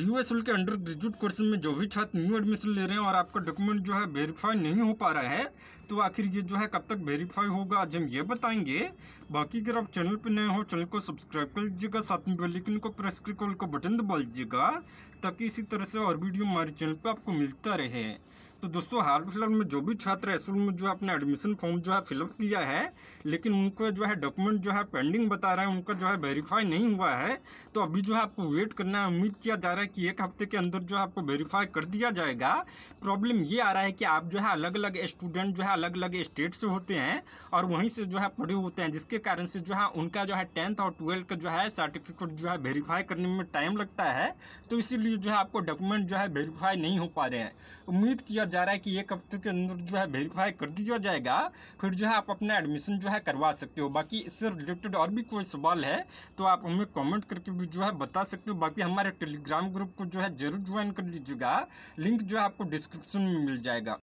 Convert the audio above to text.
USL एस के undergraduate course में जो भी छात्र न्यू एडमिशन ले रहे हैं और आपका डॉक्यूमेंट जो है वेरीफाई नहीं हो पा रहा है तो आखिर ये जो है कब तक वेरीफाई होगा आज हम ये बताएंगे बाकी अगर आप चैनल पर नए हो चैनल को सब्सक्राइब कर लीजिएगा साथ में बेलिकन को प्रेस करके को बटन दबा लीजिएगा ताकि इसी तरह से और वीडियो हमारे चैनल पर आपको मिलता रहे तो दोस्तों हाल फिलहाल में जो भी छात्र स्कूल में जो अपना एडमिशन फॉर्म जो है फिलअप किया है लेकिन उनका जो है डॉक्यूमेंट जो है पेंडिंग बता रहा है उनका जो है वेरीफाई नहीं हुआ है तो अभी जो है आपको वेट करना है उम्मीद किया जा रहा है कि एक हफ्ते के अंदर जो है आपको वेरीफाई कर दिया जाएगा प्रॉब्लम ये आ रहा है कि आप जो है अलग अलग स्टूडेंट जो है अलग अलग स्टेट से होते हैं और वहीं से जो है पढ़े होते हैं जिसके कारण से जो है उनका जो है टेंथ और ट्वेल्थ का जो है सर्टिफिकेट जो है वेरीफाई करने में टाइम लगता है तो इसीलिए जो है आपको डॉक्यूमेंट जो है वेरीफाई नहीं हो पा रहे हैं उम्मीद किया जा रहा है कि एक हफ्ते के अंदर जो है वेरीफाई कर दिया जाएगा फिर जो है आप अपना एडमिशन जो है करवा सकते हो बाकी इससे रिलेटेड और भी कोई सवाल है तो आप हमें कमेंट करके भी जो है बता सकते हो बाकी हमारे टेलीग्राम ग्रुप को जो है जरूर ज्वाइन कर लीजिएगा लिंक जो है आपको डिस्क्रिप्शन में मिल जाएगा